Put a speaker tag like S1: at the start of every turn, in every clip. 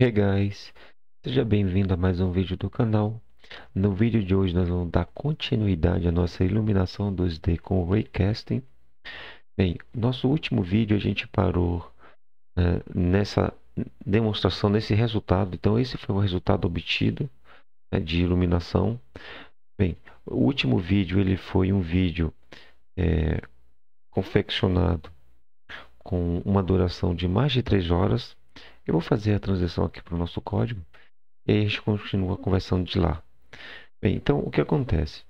S1: Hey guys, seja bem-vindo a mais um vídeo do canal. No vídeo de hoje nós vamos dar continuidade à nossa iluminação 2D com Raycasting. Bem, nosso último vídeo a gente parou é, nessa demonstração, nesse resultado. Então esse foi o resultado obtido né, de iluminação. Bem, o último vídeo ele foi um vídeo é, confeccionado com uma duração de mais de 3 horas eu vou fazer a transição aqui para o nosso código e a gente continua conversando de lá. Bem, então o que acontece?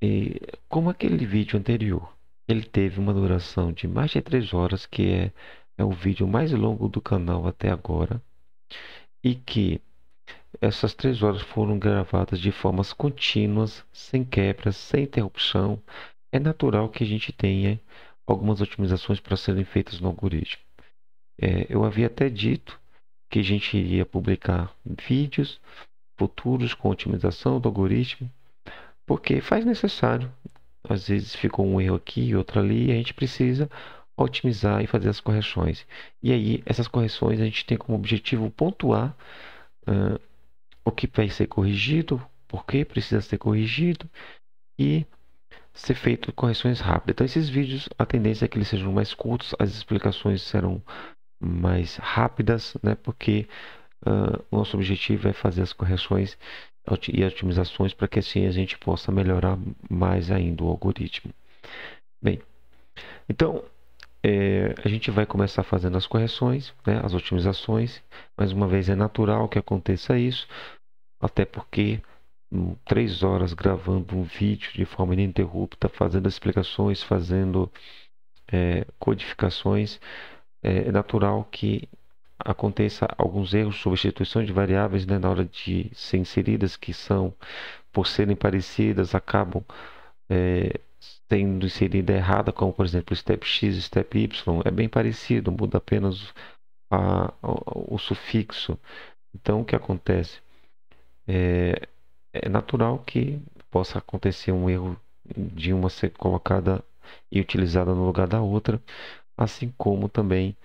S1: E, como aquele vídeo anterior, ele teve uma duração de mais de 3 horas, que é, é o vídeo mais longo do canal até agora, e que essas 3 horas foram gravadas de formas contínuas, sem quebras, sem interrupção, é natural que a gente tenha algumas otimizações para serem feitas no algoritmo. É, eu havia até dito que a gente iria publicar vídeos futuros com otimização do algoritmo, porque faz necessário. Às vezes ficou um erro aqui, e outro ali, e a gente precisa otimizar e fazer as correções. E aí, essas correções a gente tem como objetivo pontuar uh, o que vai ser corrigido, por que precisa ser corrigido e ser feito correções rápidas. Então, esses vídeos, a tendência é que eles sejam mais curtos, as explicações serão mais rápidas, né? porque uh, nosso objetivo é fazer as correções e otimizações para que assim a gente possa melhorar mais ainda o algoritmo. Bem, então é, a gente vai começar fazendo as correções, né, as otimizações. Mais uma vez é natural que aconteça isso, até porque hum, três horas gravando um vídeo de forma ininterrupta, fazendo explicações, fazendo é, codificações, é, é natural que aconteça alguns erros, substituição de variáveis né, na hora de ser inseridas, que são, por serem parecidas, acabam é, sendo inserida errada, como por exemplo step x, step y, é bem parecido, muda apenas a, o sufixo. Então o que acontece? É, é natural que possa acontecer um erro de uma ser colocada e utilizada no lugar da outra, assim como também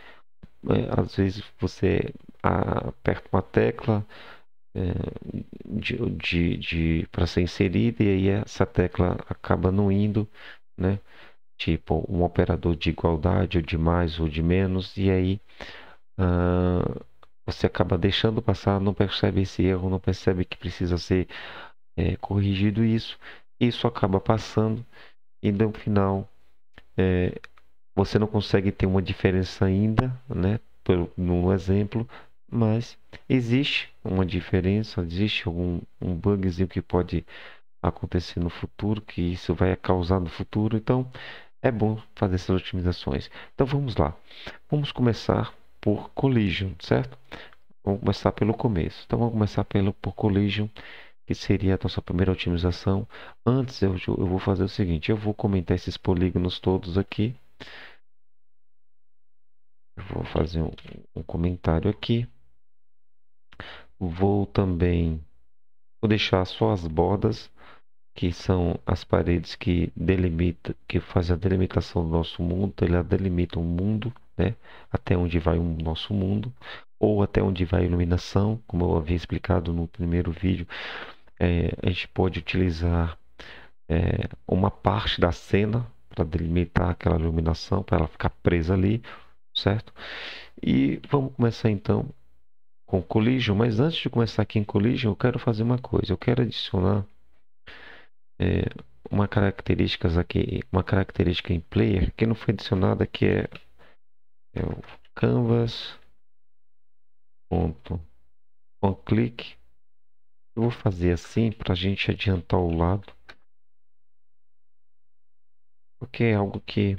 S1: é, às vezes você aperta uma tecla é, de, de, de para ser inserida e aí essa tecla acaba não indo, né? Tipo um operador de igualdade ou de mais ou de menos e aí uh, você acaba deixando passar, não percebe esse erro, não percebe que precisa ser é, corrigido isso, isso acaba passando e no final é, você não consegue ter uma diferença ainda, né? no exemplo, mas existe uma diferença, existe algum um bugzinho que pode acontecer no futuro, que isso vai causar no futuro. Então, é bom fazer essas otimizações. Então, vamos lá. Vamos começar por collision, certo? Vamos começar pelo começo. Então, vamos começar pelo por collision, que seria a nossa primeira otimização. Antes, eu, eu vou fazer o seguinte, eu vou comentar esses polígonos todos aqui, vou fazer um, um comentário aqui. Vou também vou deixar só as bordas, que são as paredes que delimita, que fazem a delimitação do nosso mundo, então ela delimita o mundo, né? Até onde vai o nosso mundo, ou até onde vai a iluminação, como eu havia explicado no primeiro vídeo, é, a gente pode utilizar é, uma parte da cena para delimitar aquela iluminação, para ela ficar presa ali, certo? E vamos começar então com collision, mas antes de começar aqui em collision, eu quero fazer uma coisa, eu quero adicionar é, uma característica aqui, uma característica em player que não foi adicionada que é, é o canvas ponto com clique eu vou fazer assim para a gente adiantar o lado porque é algo que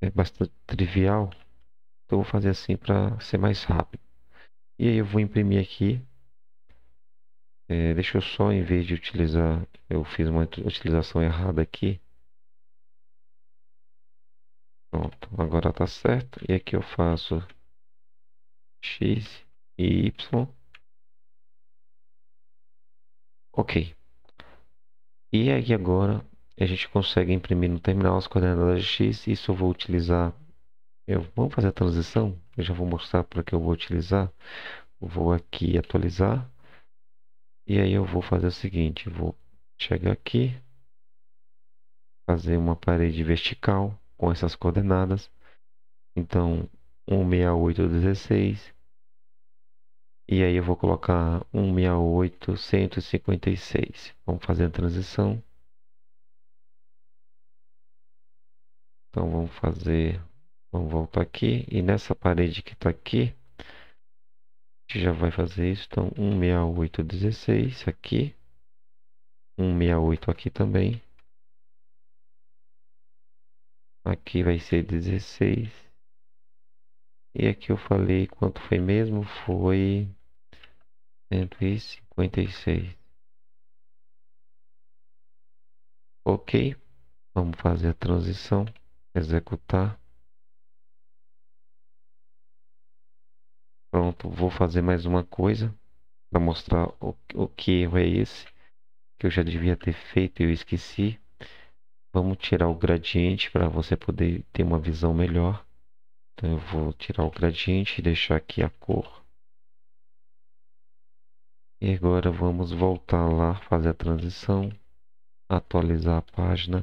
S1: é bastante trivial. Então vou fazer assim para ser mais rápido. E aí eu vou imprimir aqui. É, deixa eu só, em vez de utilizar, eu fiz uma utilização errada aqui. Pronto, agora tá certo. E aqui eu faço X e Y. Ok. E aí agora a gente consegue imprimir no terminal as coordenadas x. Isso eu vou utilizar. Eu, vamos fazer a transição? Eu já vou mostrar para que eu vou utilizar. Vou aqui atualizar. E aí eu vou fazer o seguinte, vou chegar aqui, fazer uma parede vertical com essas coordenadas. Então, 16816. E aí eu vou colocar 168, 156. Vamos fazer a transição. Então vamos fazer, vamos voltar aqui e nessa parede que está aqui, a gente já vai fazer isso. Então 16816 aqui, 168 aqui também. Aqui vai ser 16. E aqui eu falei quanto foi mesmo? Foi 156. Ok, vamos fazer a transição executar. Pronto, vou fazer mais uma coisa para mostrar o, o que erro é esse, que eu já devia ter feito e eu esqueci. Vamos tirar o gradiente para você poder ter uma visão melhor. Então eu vou tirar o gradiente e deixar aqui a cor. E agora vamos voltar lá, fazer a transição, atualizar a página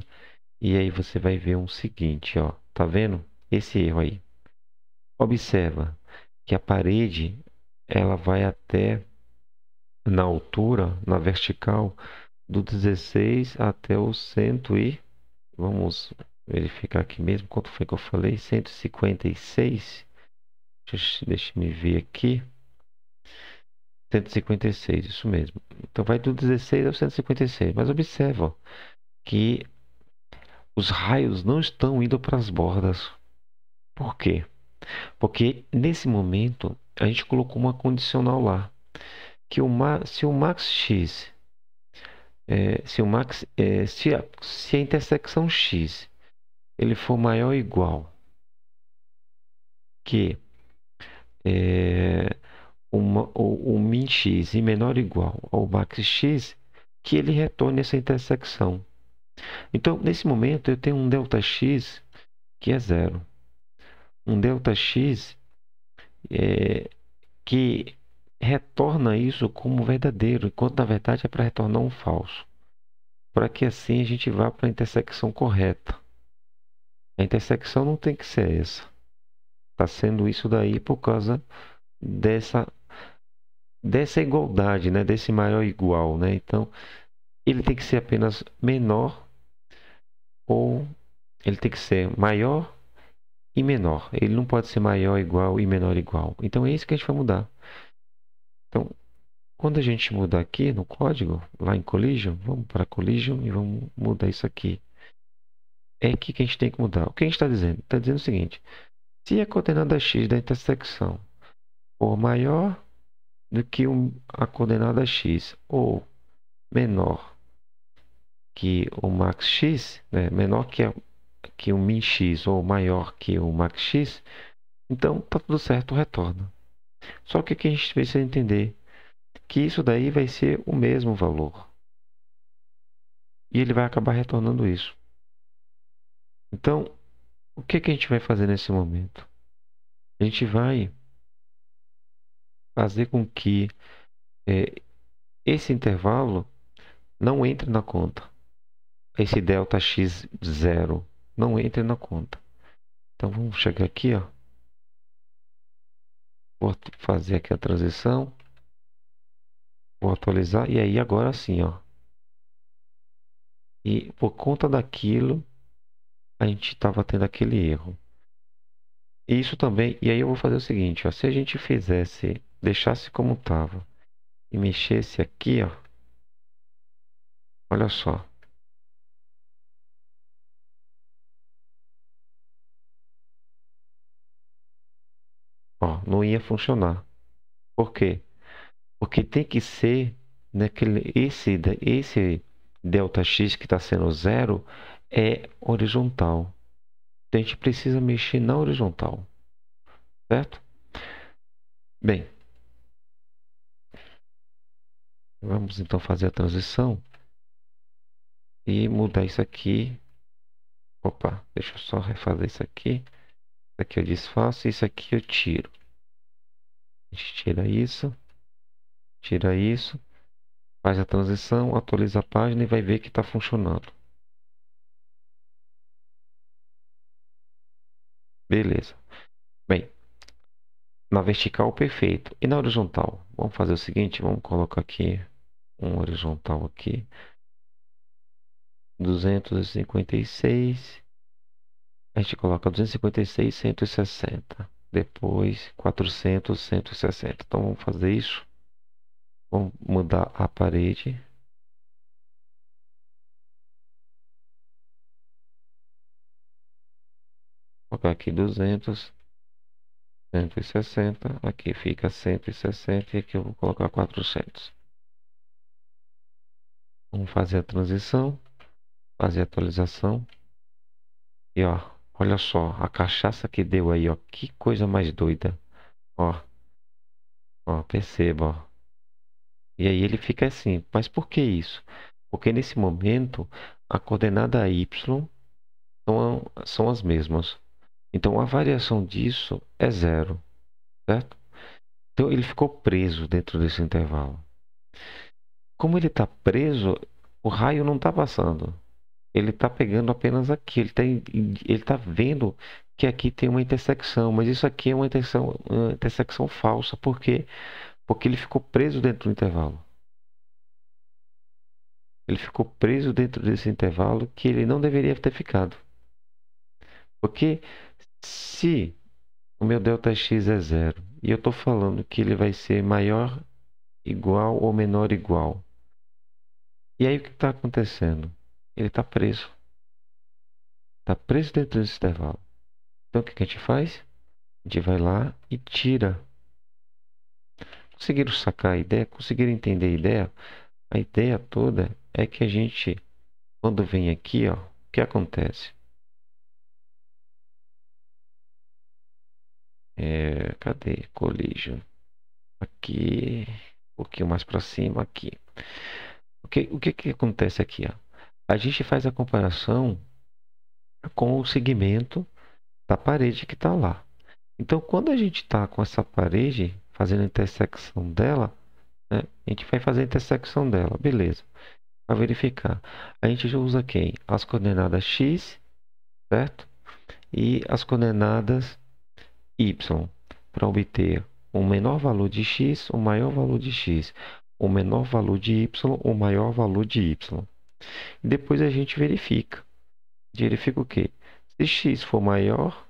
S1: e aí você vai ver um seguinte, ó. Tá vendo? Esse erro aí. Observa que a parede ela vai até na altura, na vertical, do 16 até o 100 e vamos verificar aqui mesmo quanto foi que eu falei, 156. Deixa, me ver aqui. 156, isso mesmo. Então vai do 16 ao 156, mas observa ó, que os raios não estão indo para as bordas. Por quê? Porque nesse momento a gente colocou uma condicional lá. Que o se o max x, é, se, o max, é, se, a, se a intersecção x ele for maior ou igual que é, uma, o, o min x e menor ou igual ao max x, que ele retorne essa intersecção. Então, nesse momento, eu tenho um Δx que é zero. Um Δx é, que retorna isso como verdadeiro, enquanto na verdade é para retornar um falso. Para que assim a gente vá para a intersecção correta. A intersecção não tem que ser essa. Está sendo isso daí por causa dessa dessa igualdade, né? desse maior igual. Né? Então, ele tem que ser apenas menor ou ele tem que ser maior e menor. Ele não pode ser maior igual e menor igual. Então é isso que a gente vai mudar. Então, quando a gente mudar aqui no código, lá em collision, vamos para collision e vamos mudar isso aqui. É aqui que a gente tem que mudar. O que a gente está dizendo? Está dizendo o seguinte, se a coordenada x da intersecção for maior do que a coordenada x ou menor que o max x, né, menor que, a, que o min x ou maior que o max x, então tá tudo certo, retorna. Só que aqui a gente precisa entender que isso daí vai ser o mesmo valor. E ele vai acabar retornando isso. Então, o que, que a gente vai fazer nesse momento? A gente vai fazer com que é, esse intervalo não entre na conta esse delta x zero não entra na conta. Então vamos chegar aqui, ó. Vou fazer aqui a transição. Vou atualizar e aí agora sim, ó. E por conta daquilo, a gente estava tendo aquele erro. Isso também, e aí eu vou fazer o seguinte, ó, se a gente fizesse, deixasse como estava e mexesse aqui, ó, olha só, Ó, não ia funcionar. Por quê? Porque tem que ser naquele, esse, esse delta x que está sendo zero é horizontal. Então, a gente precisa mexer na horizontal. Certo? Bem, vamos então fazer a transição e mudar isso aqui. Opa, deixa eu só refazer isso aqui. Aqui eu desfaço, isso aqui eu tiro. A gente tira isso, tira isso, faz a transição, atualiza a página e vai ver que está funcionando. Beleza. Bem, na vertical perfeito e na horizontal. Vamos fazer o seguinte, vamos colocar aqui um horizontal aqui. 256 a gente coloca 256, 160. Depois 400, 160. Então vamos fazer isso. Vamos mudar a parede. Vou colocar aqui 200, 160. Aqui fica 160 e aqui eu vou colocar 400. Vamos fazer a transição, fazer a atualização. E ó, Olha só, a cachaça que deu aí, ó. Que coisa mais doida. Ó. Ó, perceba, ó. E aí ele fica assim, mas por que isso? Porque nesse momento a coordenada y são, são as mesmas. Então a variação disso é zero, certo? Então ele ficou preso dentro desse intervalo. Como ele está preso, o raio não está passando ele está pegando apenas aqui, ele está ele tá vendo que aqui tem uma intersecção, mas isso aqui é uma intersecção, uma intersecção falsa, por quê? Porque ele ficou preso dentro do intervalo. Ele ficou preso dentro desse intervalo que ele não deveria ter ficado. Porque se o meu ΔX é zero e eu estou falando que ele vai ser maior igual ou menor igual, e aí o que está acontecendo? Ele está preso. Está preso dentro desse intervalo. Então o que, a gente faz? A gente vai lá e tira. Conseguiram sacar a ideia? Conseguiram entender a ideia? A ideia toda é que a gente, quando vem aqui, ó, o que acontece? É, cadê? Collision. Aqui, um pouquinho mais para cima, aqui. O que, o que que acontece aqui, ó? a gente faz a comparação com o segmento da parede que está lá. Então, quando a gente está com essa parede fazendo a intersecção dela, né, a gente vai fazer a intersecção dela, beleza. Para verificar, a gente já usa quem? As coordenadas x, certo? E as coordenadas y, para obter o menor valor de x, o maior valor de x, o menor valor de y, o maior valor de y. E depois a gente verifica. Verifica o que? Se x for maior,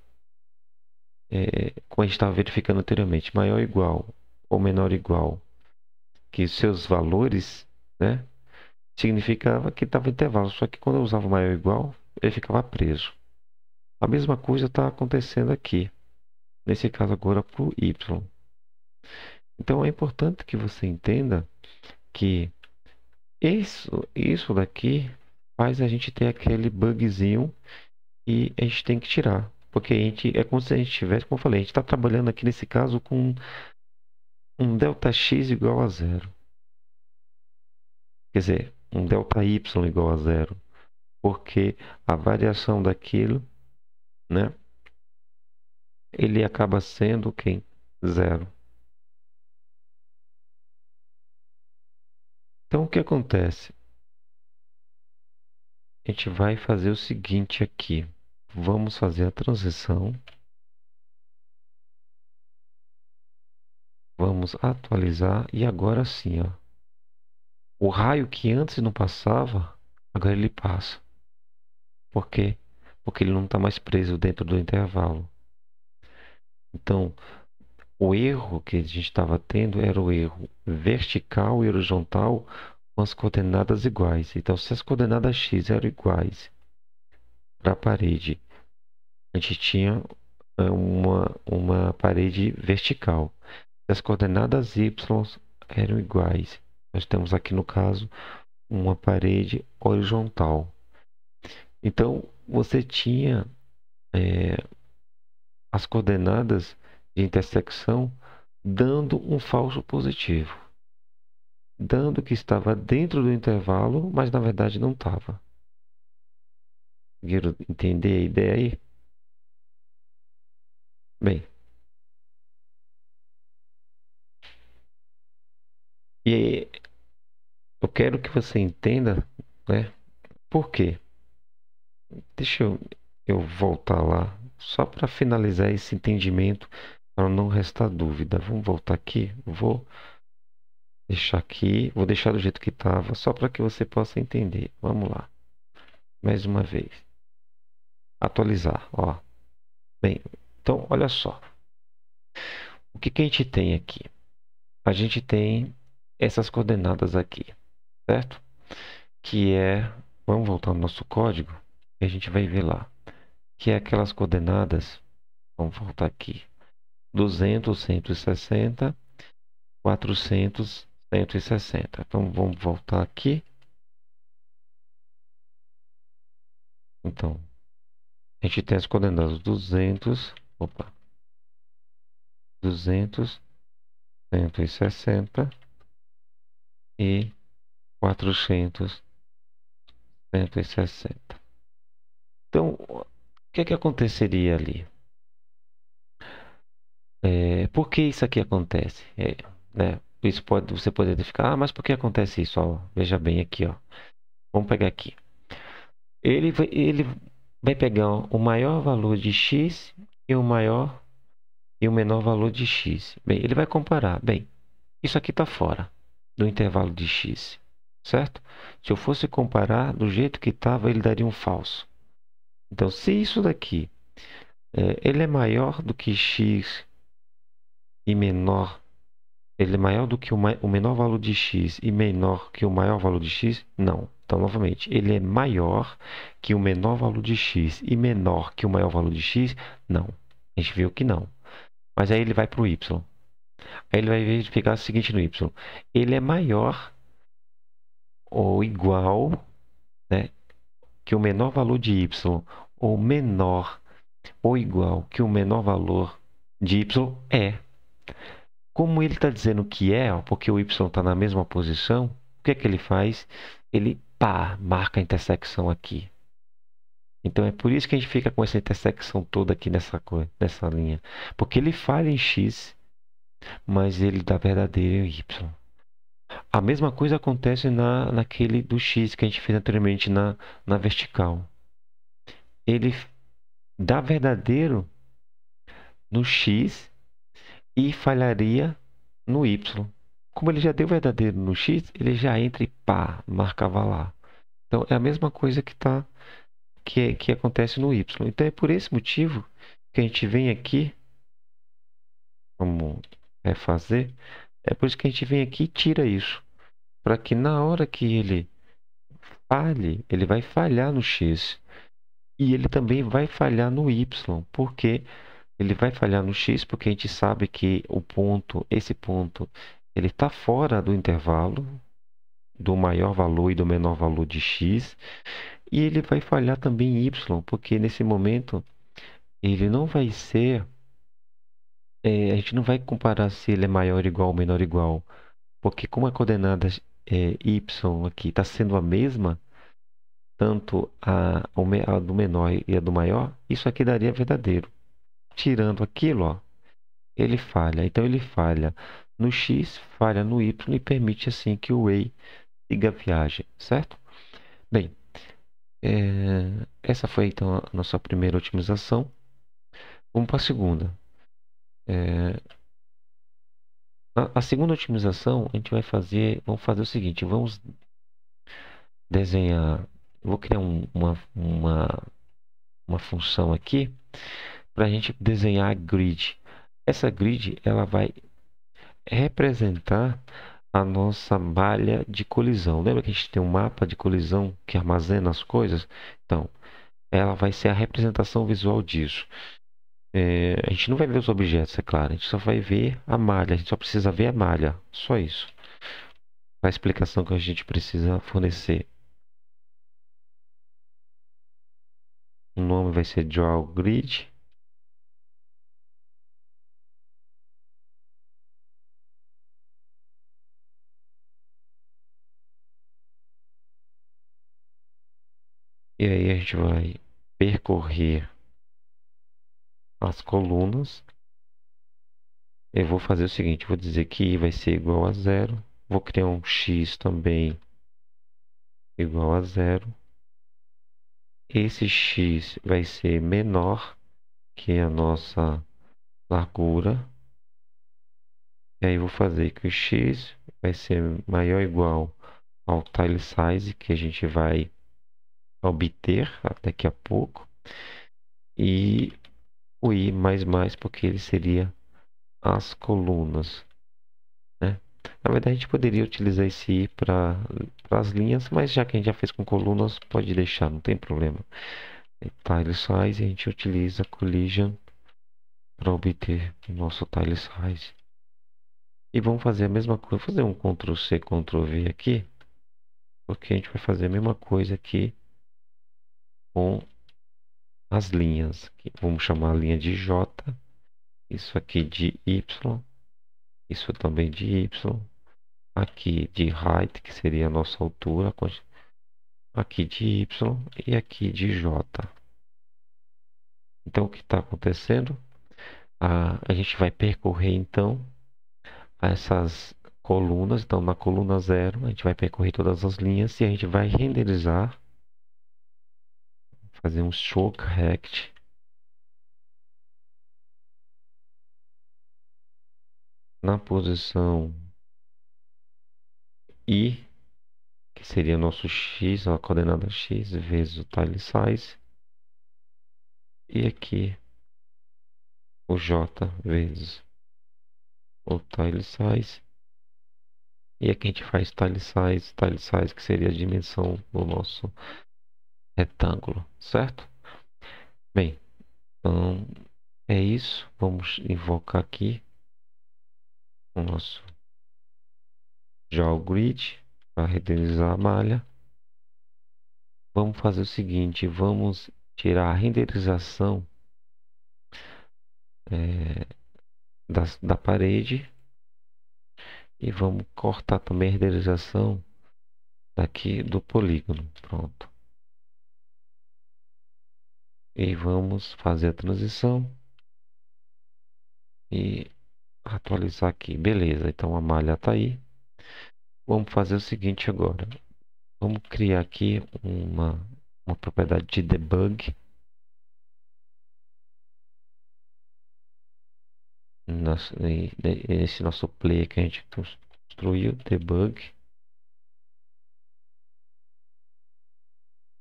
S1: é, como a gente estava verificando anteriormente, maior ou igual ou menor ou igual que seus valores, né? Significava que estava em intervalo. Só que quando eu usava maior ou igual, ele ficava preso. A mesma coisa está acontecendo aqui. Nesse caso agora para o y. Então é importante que você entenda que isso, isso daqui faz a gente ter aquele bugzinho e a gente tem que tirar. Porque a gente, é como se a gente tivesse, como eu falei, a gente está trabalhando aqui nesse caso com um delta x igual a zero. Quer dizer, um delta y igual a zero. Porque a variação daquilo, né? Ele acaba sendo quem? Zero. Então, o que acontece? A gente vai fazer o seguinte aqui. Vamos fazer a transição. Vamos atualizar e agora sim, ó. O raio que antes não passava, agora ele passa. Por quê? Porque ele não está mais preso dentro do intervalo. Então, o erro que a gente estava tendo era o erro vertical e horizontal com as coordenadas iguais. Então, se as coordenadas x eram iguais para a parede, a gente tinha eh, uma, uma parede vertical. Se as coordenadas y eram iguais, nós temos aqui no caso uma parede horizontal. Então, você tinha é, as coordenadas de intersecção, dando um falso positivo, dando que estava dentro do intervalo, mas na verdade não estava. Quero entender a ideia aí? Bem. E eu quero que você entenda, né? Por quê? Deixa eu, eu voltar lá, só para finalizar esse entendimento para não restar dúvida, vamos voltar aqui. Vou deixar aqui, vou deixar do jeito que estava, só para que você possa entender. Vamos lá. Mais uma vez. Atualizar, ó. Bem, então olha só. O que, que a gente tem aqui? A gente tem essas coordenadas aqui, certo? Que é, vamos voltar ao nosso código e a gente vai ver lá, que é aquelas coordenadas, vamos voltar aqui, 200, 160, 400, 160. Então, vamos voltar aqui. Então, a gente tem as coordenadas 200, opa, 200, 160 e 400, 160. Então, o que, é que aconteceria ali? É, por que isso aqui acontece? É, né? Isso pode, você poderia ah, mas por que acontece isso? Ó, veja bem aqui, ó. Vamos pegar aqui. Ele vai, ele vai pegar o maior valor de x e o maior e o menor valor de x. Bem, ele vai comparar. Bem, isso aqui está fora do intervalo de x, certo? Se eu fosse comparar do jeito que estava, ele daria um falso. Então, se isso daqui é, ele é maior do que x e menor ele é maior do que o, menor valor de x e menor que o maior valor de x? Não. Então, novamente, ele é maior que o menor valor de x e menor que o maior valor de x? Não. A gente viu que não. Mas aí ele vai para o y. Aí ele vai verificar o seguinte no y. Ele é maior ou igual né, que o menor valor de y ou menor ou igual que o menor valor de y é. Como ele está dizendo que é, porque o y está na mesma posição, o que é que ele faz? Ele pá, marca a intersecção aqui. Então é por isso que a gente fica com essa intersecção toda aqui nessa, coisa, nessa linha. Porque ele falha em x, mas ele dá verdadeiro em y. A mesma coisa acontece na, naquele do x que a gente fez anteriormente na, na vertical. Ele dá verdadeiro no x, e falharia no y. Como ele já deu verdadeiro no x, ele já entra e pá, marcava lá. Então é a mesma coisa que tá que, é, que acontece no y. Então é por esse motivo que a gente vem aqui vamos refazer. É por isso que a gente vem aqui e tira isso, para que na hora que ele falhe, ele vai falhar no x e ele também vai falhar no y, porque ele vai falhar no x porque a gente sabe que o ponto, esse ponto, ele está fora do intervalo do maior valor e do menor valor de x, e ele vai falhar também em y, porque nesse momento ele não vai ser é, a gente não vai comparar se ele é maior igual ou menor igual, porque como a coordenada é, y aqui está sendo a mesma, tanto a, a do menor e a do maior, isso aqui daria verdadeiro tirando aquilo, ó, ele falha. Então ele falha no x, falha no y e permite assim que o way siga a viagem, certo? Bem, é, essa foi então a nossa primeira otimização. Vamos para a segunda. É, a, a, segunda otimização a gente vai fazer, vamos fazer o seguinte, vamos desenhar, vou criar um, uma, uma, uma função aqui para a gente desenhar a grid. Essa grid ela vai representar a nossa malha de colisão. Lembra que a gente tem um mapa de colisão que armazena as coisas? Então, ela vai ser a representação visual disso. É, a gente não vai ver os objetos, é claro. A gente só vai ver a malha. A gente só precisa ver a malha. Só isso. A explicação que a gente precisa fornecer. O nome vai ser Draw Grid. E aí a gente vai percorrer as colunas. Eu vou fazer o seguinte, vou dizer que i vai ser igual a zero. Vou criar um x também igual a zero. Esse x vai ser menor que a nossa largura. E aí vou fazer que o x vai ser maior ou igual ao tile size que a gente vai obter daqui a pouco, e o I mais mais, porque ele seria as colunas. Né? Na verdade, a gente poderia utilizar esse I para as linhas, mas já que a gente já fez com colunas, pode deixar, não tem problema. É tile size, a gente utiliza collision para obter o nosso tile size. E vamos fazer a mesma coisa, Vou fazer um Ctrl C, Ctrl V aqui, porque a gente vai fazer a mesma coisa aqui com as linhas. Vamos chamar a linha de J, isso aqui de Y, isso também de Y, aqui de height, que seria a nossa altura, aqui de Y e aqui de J. Então, o que está acontecendo? Ah, a gente vai percorrer, então, essas colunas. Então, na coluna 0, a gente vai percorrer todas as linhas e a gente vai renderizar fazer um show rect na posição i, que seria nosso x, a coordenada x vezes o tile size, e aqui o j vezes o tile size. E aqui a gente faz tile size, tile size que seria a dimensão do nosso retângulo, certo? Bem, então é isso. Vamos invocar aqui o nosso Grid para renderizar a malha. Vamos fazer o seguinte, vamos tirar a renderização é, da, da parede e vamos cortar também a renderização daqui do polígono. Pronto e vamos fazer a transição e atualizar aqui beleza então a malha está aí vamos fazer o seguinte agora vamos criar aqui uma uma propriedade de debug Nesse nosso player que a gente construiu debug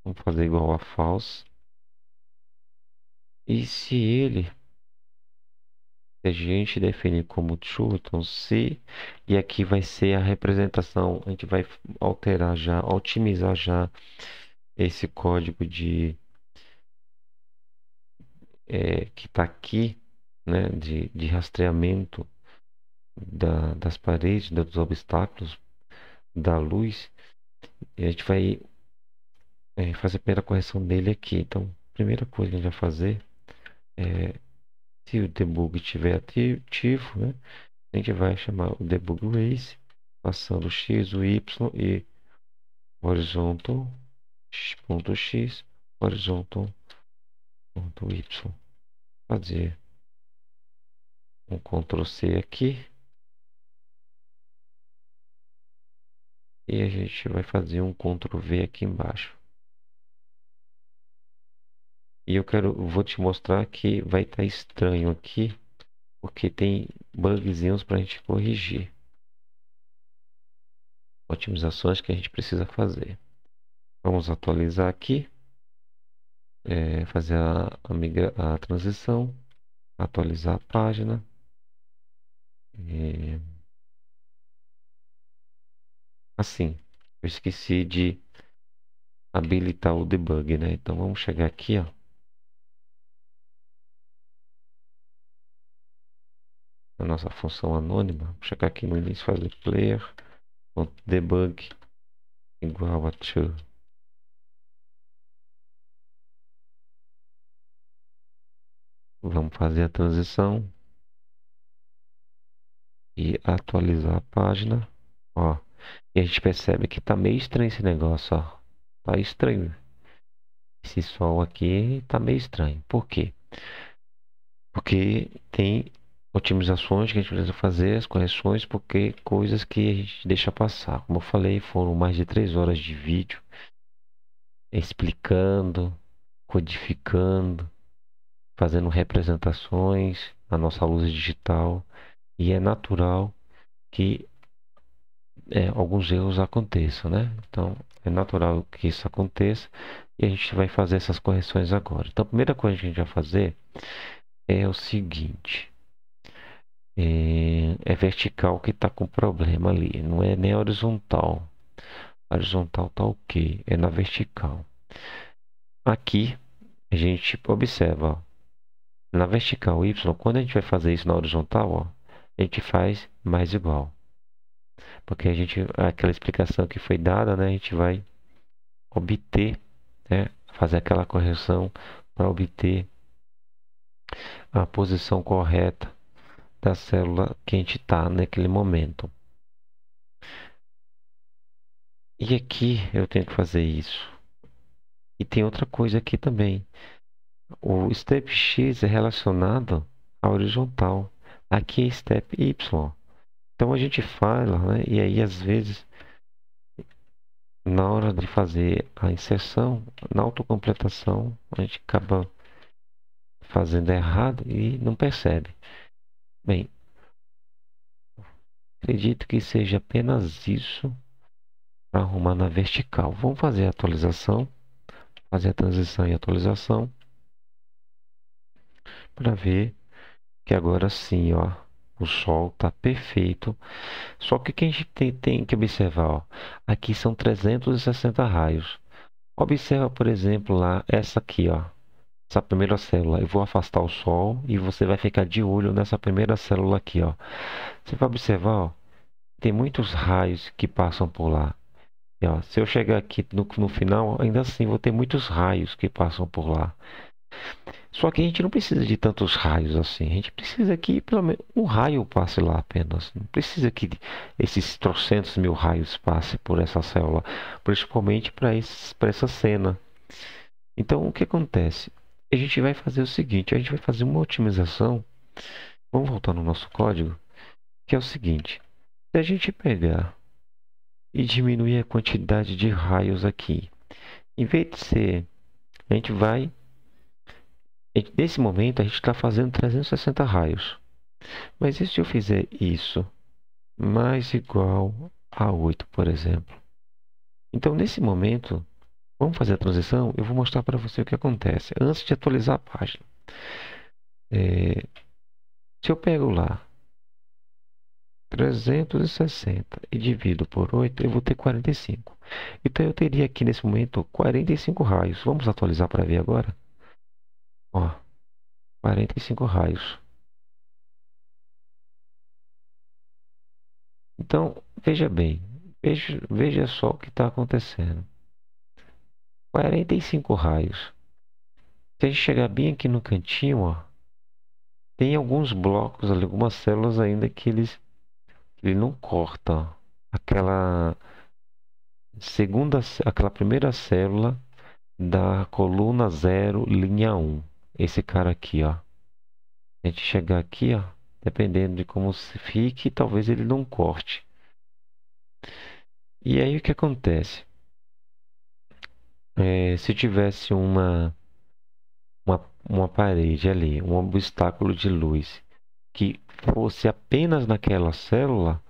S1: vamos fazer igual a false e se ele, se a gente definir como true, então se, e aqui vai ser a representação, a gente vai alterar já, otimizar já esse código de é, que está aqui, né, de, de rastreamento da, das paredes, dos obstáculos, da luz, a gente vai é, fazer a primeira correção dele aqui. Então, primeira coisa que a gente vai fazer é, se o debug estiver ativo, né, a gente vai chamar o debug race, passando o x, o y e horizontal ponto x, horizontal ponto y. Fazer um Ctrl C aqui. E a gente vai fazer um Ctrl V aqui embaixo. E eu quero, vou te mostrar que vai estar tá estranho aqui, porque tem bugzinhos para a gente corrigir. Otimizações que a gente precisa fazer. Vamos atualizar aqui. É, fazer a, a, migra, a transição. Atualizar a página. É... Assim, eu esqueci de habilitar o debug, né? Então vamos chegar aqui, ó. a nossa função anônima. Vou checar aqui no início fazer player debug igual a to vamos fazer a transição e atualizar a página ó e a gente percebe que tá meio estranho esse negócio ó tá estranho esse sol aqui tá meio estranho por quê porque tem otimizações que a gente precisa fazer, as correções, porque coisas que a gente deixa passar. Como eu falei, foram mais de três horas de vídeo explicando, codificando, fazendo representações na nossa luz digital e é natural que é, alguns erros aconteçam, né? Então é natural que isso aconteça e a gente vai fazer essas correções agora. Então a primeira coisa que a gente vai fazer é o seguinte é, é vertical que está com problema ali, não é nem horizontal. horizontal está ok, é na vertical. Aqui a gente observa, ó, na vertical Y, quando a gente vai fazer isso na horizontal, ó, a gente faz mais igual. Porque a gente, aquela explicação que foi dada, né, a gente vai obter, né, fazer aquela correção para obter a posição correta da célula que a gente está naquele momento. E aqui eu tenho que fazer isso. E tem outra coisa aqui também. O step X é relacionado à horizontal. Aqui é step Y. Então a gente fala, né? e aí às vezes, na hora de fazer a inserção, na autocompletação, a gente acaba fazendo errado e não percebe. Bem, acredito que seja apenas isso para arrumar na vertical. Vamos fazer a atualização, fazer a transição e atualização para ver que agora sim, ó, o sol está perfeito. Só que o que a gente tem, tem que observar, ó, aqui são 360 raios. Observa, por exemplo, lá essa aqui, ó essa primeira célula. Eu vou afastar o sol e você vai ficar de olho nessa primeira célula aqui, ó. Você vai observar, ó, tem muitos raios que passam por lá. E, ó, se eu chegar aqui no, no final, ainda assim vou ter muitos raios que passam por lá. Só que a gente não precisa de tantos raios assim. A gente precisa que pelo menos um raio passe lá apenas. Não precisa que esses trocentos mil raios passe por essa célula, principalmente para essa cena. Então, o que acontece? a gente vai fazer o seguinte, a gente vai fazer uma otimização. Vamos voltar no nosso código, que é o seguinte. Se a gente pegar e diminuir a quantidade de raios aqui, em vez de ser, a gente vai, nesse momento a gente está fazendo 360 raios. Mas e se eu fizer isso mais igual a 8, por exemplo? Então, nesse momento, Vamos fazer a transição? Eu vou mostrar para você o que acontece antes de atualizar a página. É, se eu pego lá 360 e divido por 8, eu vou ter 45. Então, eu teria aqui nesse momento 45 raios. Vamos atualizar para ver agora? Ó, 45 raios. Então, veja bem, veja, veja só o que está acontecendo. 45 raios. Se a gente chegar bem aqui no cantinho, ó, tem alguns blocos ali, algumas células ainda que eles ele não corta. Ó. Aquela segunda, aquela primeira célula da coluna 0, linha 1. Um. Esse cara aqui, ó. A gente chegar aqui, ó, dependendo de como se fique, talvez ele não corte. E aí o que acontece? é, se tivesse uma, uma, uma parede ali, um obstáculo de luz que fosse apenas naquela célula,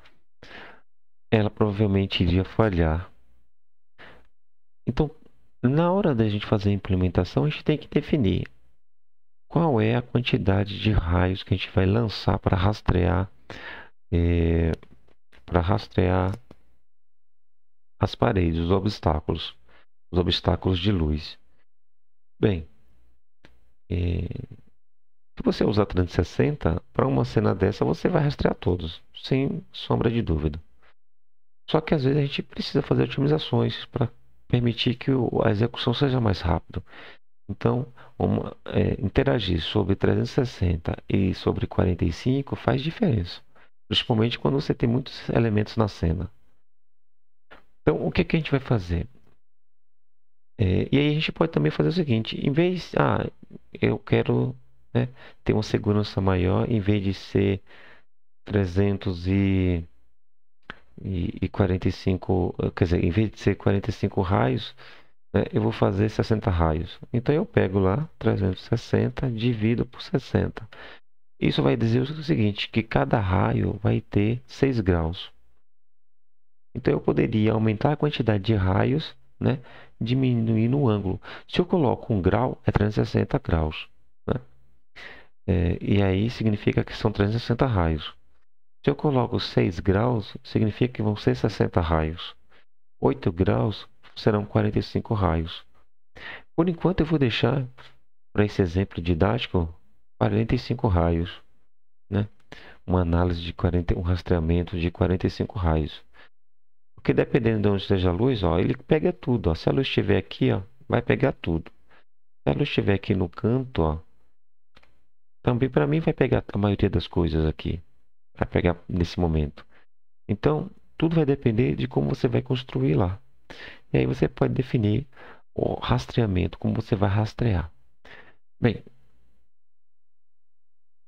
S1: ela provavelmente iria falhar. Então, na hora da gente fazer a implementação, a gente tem que definir qual é a quantidade de raios que a gente vai lançar para rastrear é, para rastrear as paredes, os obstáculos os obstáculos de luz. Bem, é, se você usar 360, para uma cena dessa você vai rastrear todos, sem sombra de dúvida. Só que às vezes a gente precisa fazer otimizações para permitir que o, a execução seja mais rápida. Então, uma, é, interagir sobre 360 e sobre 45 faz diferença, principalmente quando você tem muitos elementos na cena. Então, o que, que a gente vai fazer? É, e aí a gente pode também fazer o seguinte: em vez, ah, eu quero né, ter uma segurança maior, em vez de ser 345, quer dizer, em vez de ser 45 raios, né, eu vou fazer 60 raios. Então eu pego lá 360, divido por 60. Isso vai dizer o seguinte, que cada raio vai ter 6 graus. Então eu poderia aumentar a quantidade de raios né? diminuindo o ângulo. Se eu coloco um grau, é 360 graus. Né? É, e aí significa que são 360 raios. Se eu coloco 6 graus, significa que vão ser 60 raios. 8 graus serão 45 raios. Por enquanto eu vou deixar para esse exemplo didático 45 raios, né? Uma análise de 40, um rastreamento de 45 raios. Porque dependendo de onde esteja a luz, ó, ele pega tudo. Ó. Se a luz estiver aqui, ó, vai pegar tudo. Se a luz estiver aqui no canto, ó, também para mim vai pegar a maioria das coisas aqui. Vai pegar nesse momento. Então, tudo vai depender de como você vai construir lá. E aí você pode definir o rastreamento, como você vai rastrear. Bem,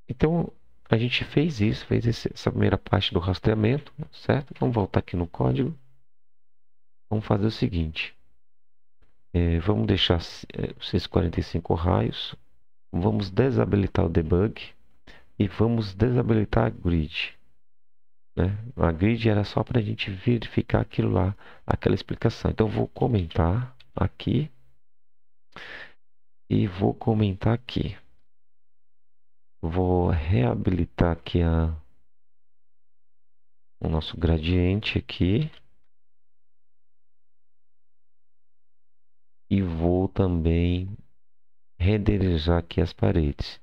S1: então a gente fez isso, fez essa primeira parte do rastreamento, certo? Vamos voltar aqui no código. Vamos fazer o seguinte. É, vamos deixar é, esses 45 raios. Vamos desabilitar o debug. E vamos desabilitar a grid. Né? A grid era só para a gente verificar aquilo lá, aquela explicação. Então vou comentar aqui e vou comentar aqui. Vou reabilitar aqui a, o nosso gradiente aqui. e vou também renderizar aqui as paredes.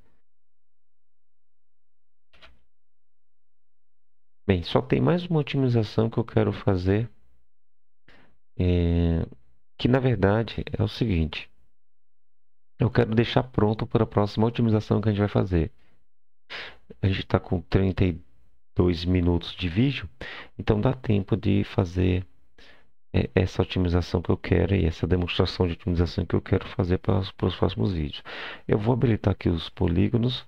S1: Bem, só tem mais uma otimização que eu quero fazer, é, que na verdade é o seguinte. Eu quero deixar pronto para a próxima otimização que a gente vai fazer. A gente está com 32 minutos de vídeo, então dá tempo de fazer é essa otimização que eu quero e essa demonstração de otimização que eu quero fazer para os, para os próximos vídeos. Eu vou habilitar aqui os polígonos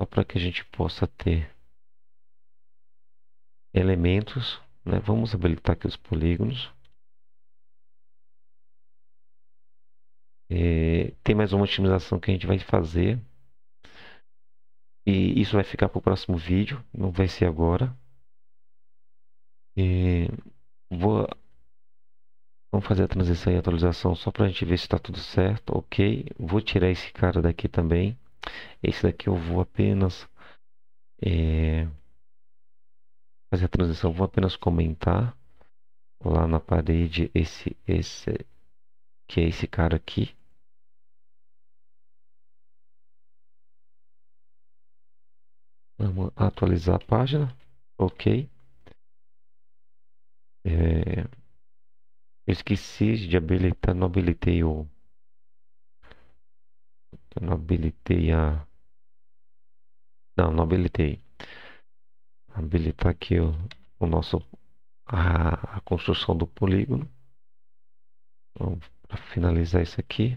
S1: só para que a gente possa ter elementos. Né? Vamos habilitar aqui os polígonos. É, tem mais uma otimização que a gente vai fazer. E isso vai ficar para o próximo vídeo, não vai ser agora. E é, vou Vamos fazer a transição e atualização só para a gente ver se está tudo certo. Ok, vou tirar esse cara daqui também. Esse daqui eu vou apenas é, fazer a transição. Vou apenas comentar lá na parede esse, esse que é esse cara aqui. Vamos atualizar a página. Ok. É, eu esqueci de habilitar, não habilitei o. não habilitei a. Não, não habilitei. Habilitar aqui o, o nosso. A, a construção do polígono. Então, para finalizar isso aqui.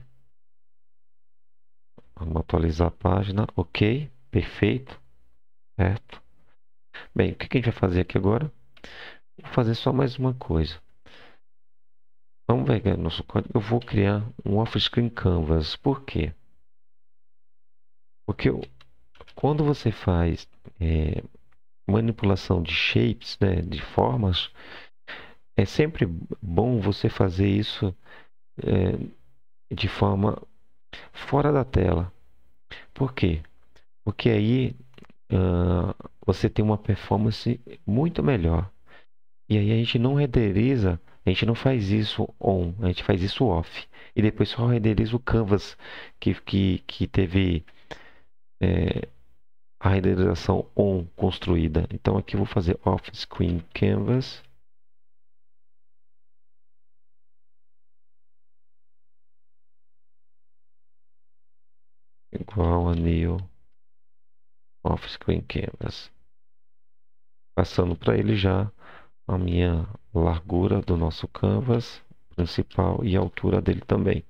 S1: Vamos atualizar a página. Ok, perfeito. Certo. Bem, o que a gente vai fazer aqui agora? Vou fazer só mais uma coisa. Então, vai pegar nosso código, eu vou criar um off-screen canvas. Por quê? Porque eu, quando você faz é, manipulação de shapes, né, de formas, é sempre bom você fazer isso é, de forma fora da tela. Por quê? Porque aí uh, você tem uma performance muito melhor. E aí a gente não renderiza a gente não faz isso on, a gente faz isso off. E depois só renderiza o canvas que, que, que teve é, a renderização on construída. Então aqui eu vou fazer off screen canvas. igual a new off screen canvas passando para ele já a minha largura do nosso canvas principal e a altura dele também.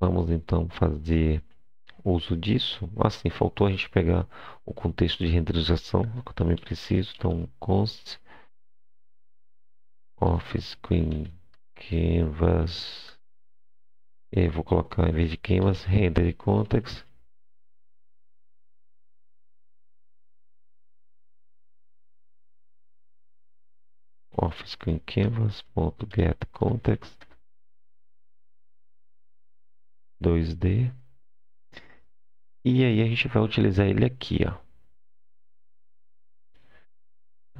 S1: Vamos então fazer uso disso. Assim, ah, faltou a gente pegar o contexto de renderização, que eu também preciso. Então, const office screen canvas eu vou colocar em vez de queimas, render context. off screen canvas ponto get context 2D e aí a gente vai utilizar ele aqui ó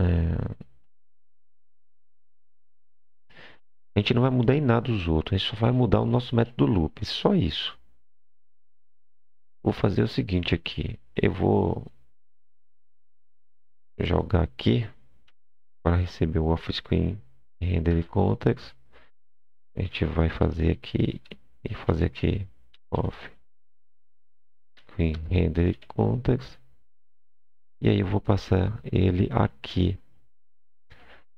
S1: é... A gente não vai mudar em nada os outros, a gente só vai mudar o nosso método loop, só isso. Vou fazer o seguinte aqui, eu vou jogar aqui para receber o off-screen render context. A gente vai fazer aqui e fazer aqui off-screen render context. E aí eu vou passar ele aqui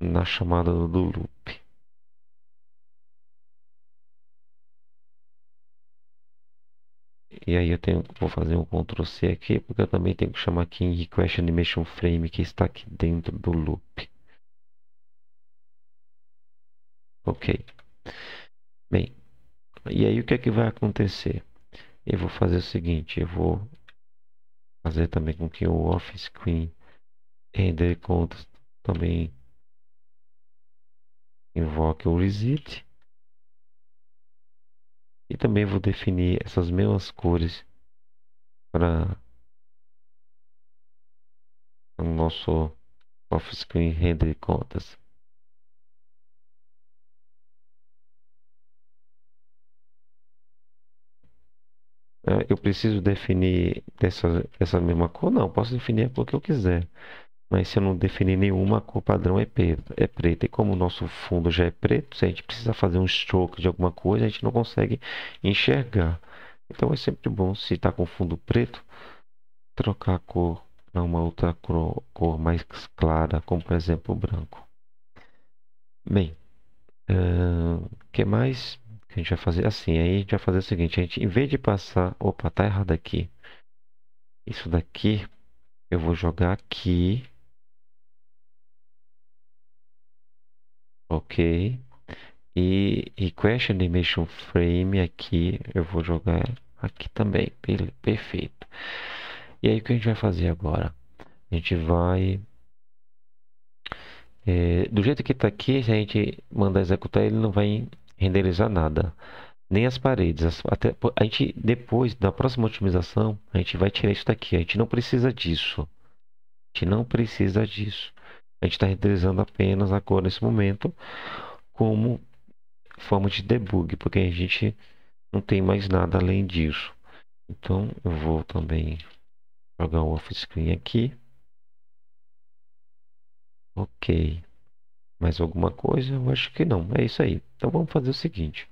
S1: na chamada do loop. e aí eu tenho, vou fazer um Ctrl C aqui, porque eu também tenho que chamar aqui em Request Animation Frame, que está aqui dentro do loop. Ok. Bem, e aí o que é que vai acontecer? Eu vou fazer o seguinte, eu vou fazer também com que o off screen render contas também invoque o reset e também vou definir essas mesmas cores para o nosso off screen render contas. Ah, eu preciso definir essa, essa mesma cor? Não, posso definir a cor que eu quiser. Mas se eu não definir nenhuma, a cor padrão é preta. É preta. E como o nosso fundo já é preto, se a gente precisa fazer um stroke de alguma coisa, a gente não consegue enxergar. Então é sempre bom, se está com fundo preto, trocar a cor para uma outra cor, cor mais clara, como por exemplo o branco. Bem, o uh, que mais que a gente vai fazer? Assim, aí a gente vai fazer o seguinte, a gente, em vez de passar... Opa, tá errado aqui. Isso daqui, eu vou jogar aqui ok e, request animation frame aqui eu vou jogar aqui também perfeito e aí o que a gente vai fazer agora a gente vai é, do jeito que está aqui se a gente mandar executar ele não vai renderizar nada nem as paredes as, até a gente depois da próxima otimização a gente vai tirar isso daqui a gente não precisa disso a gente não precisa disso a gente está renderizando apenas agora nesse momento como forma de debug, porque a gente não tem mais nada além disso. Então eu vou também jogar o off screen aqui. Ok. Mais alguma coisa? Eu acho que não. É isso aí. Então vamos fazer o seguinte.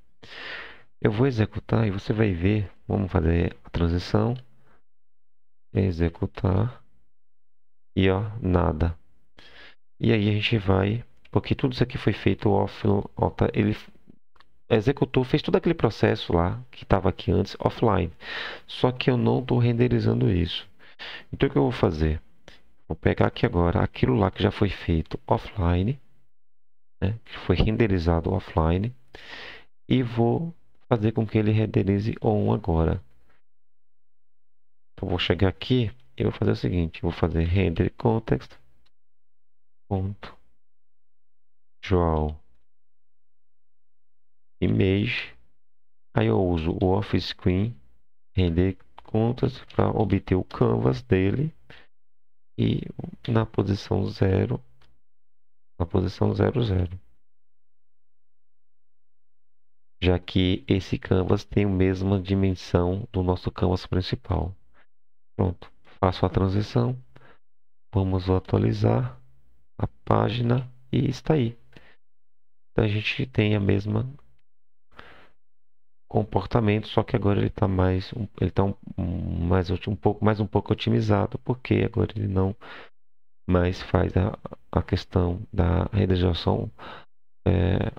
S1: Eu vou executar e você vai ver. Vamos fazer a transição. Executar. E ó, nada. E aí a gente vai, porque tudo isso aqui foi feito, offline, ele executou, fez todo aquele processo lá, que estava aqui antes, offline. Só que eu não estou renderizando isso. Então o que eu vou fazer? Vou pegar aqui agora aquilo lá que já foi feito offline, né, que foi renderizado offline, e vou fazer com que ele renderize on agora. Então vou chegar aqui e vou fazer o seguinte, vou fazer render context, ponto João Image. Aí eu uso o off screen render contas para obter o canvas dele e na posição 0 na posição 00 já que esse canvas tem a mesma dimensão do nosso canvas principal pronto faço a transição vamos atualizar a página e está aí. Então a gente tem a mesma comportamento, só que agora ele está mais ele tá um, mais um pouco mais um pouco otimizado, porque agora ele não mais faz a, a questão da renderização é,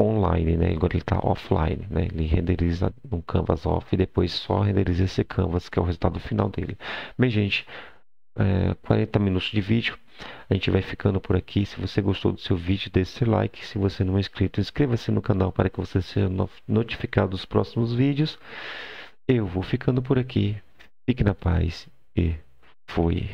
S1: online, né? Agora ele está offline, né? Ele renderiza no canvas off e depois só renderiza esse canvas que é o resultado final dele. Bem, gente, é, 40 minutos de vídeo. A gente vai ficando por aqui. Se você gostou do seu vídeo, deixe seu like. Se você não é inscrito, inscreva-se no canal para que você seja notificado dos próximos vídeos. Eu vou ficando por aqui. Fique na paz e fui.